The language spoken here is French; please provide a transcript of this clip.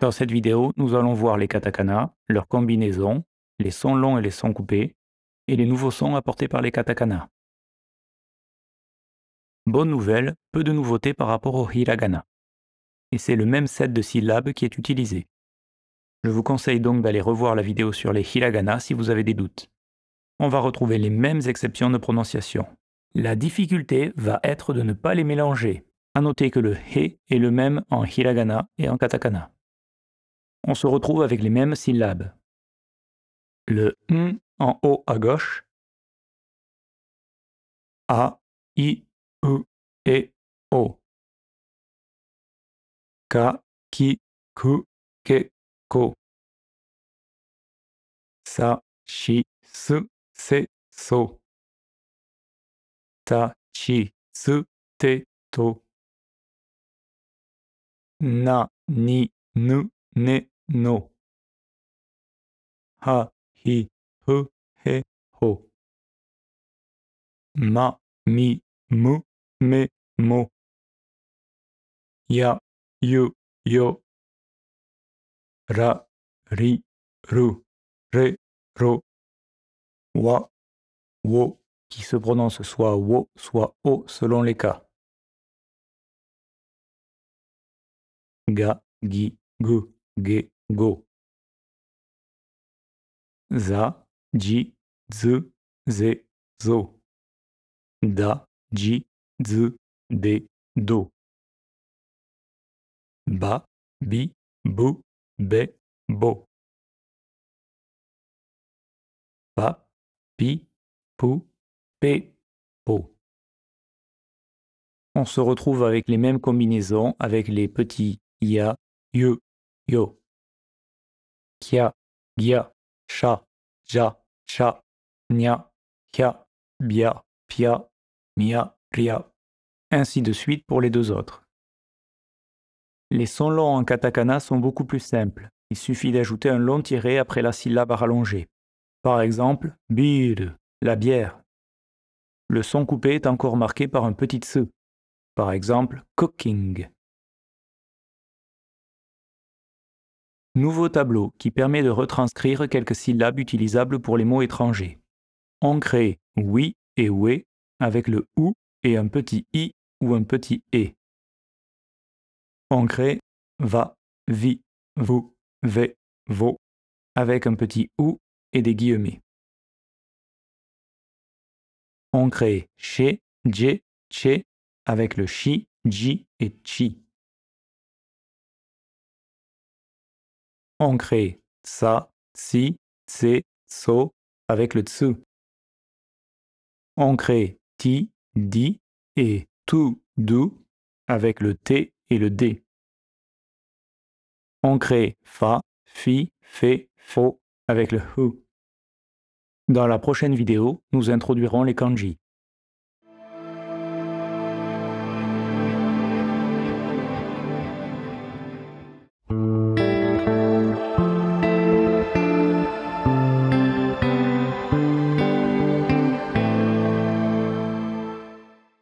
Dans cette vidéo, nous allons voir les katakana, leurs combinaisons, les sons longs et les sons coupés, et les nouveaux sons apportés par les katakana. Bonne nouvelle, peu de nouveautés par rapport au hiragana. Et c'est le même set de syllabes qui est utilisé. Je vous conseille donc d'aller revoir la vidéo sur les hiragana si vous avez des doutes. On va retrouver les mêmes exceptions de prononciation. La difficulté va être de ne pas les mélanger. À noter que le he est le même en hiragana et en katakana on se retrouve avec les mêmes syllabes. Le n en haut à gauche, a, i, u e, e o. Ka, ki, ku, ke, ko. Sa, chi su, se, so. Ta, chi, su, te, to. Na, ni, nu, ne, no. Ha, hi, hu, he, ho. Ma, mi, mu, me, mo. Ya, yu, yo. Ra, ri, ru, re, ro. Wa, wo, qui se prononce soit wo, soit o selon les cas. Ga, gi, gu, ge, go. Za, ji, zu, ze, zo. Da, ji, zu, de, do. Ba, bi, bu, be, bo. Pa, pi, pou, be, po. On se retrouve avec les mêmes combinaisons avec les petits ya, yu, yo kia, Gya, Sha, ja, cha, Nya, kia, bia, pia, mia, ria. Ainsi de suite pour les deux autres. Les sons longs en katakana sont beaucoup plus simples. Il suffit d'ajouter un long tiré après la syllabe rallongée. Par exemple, bir, la bière. Le son coupé est encore marqué par un petit se. Par exemple, cooking. Nouveau tableau qui permet de retranscrire quelques syllabes utilisables pour les mots étrangers. On crée oui et oui » avec le ou et un petit i ou un petit e. On crée va, vi, vous, ve, vos avec un petit ou et des guillemets. On crée chez, j'ai »,« che avec le chi, ji et chi. On crée sa, si, tse, so avec le tsu. crée ti, di et tu, du avec le t et le d. On crée fa, fi, fe, fo avec le hu. Dans la prochaine vidéo, nous introduirons les kanji.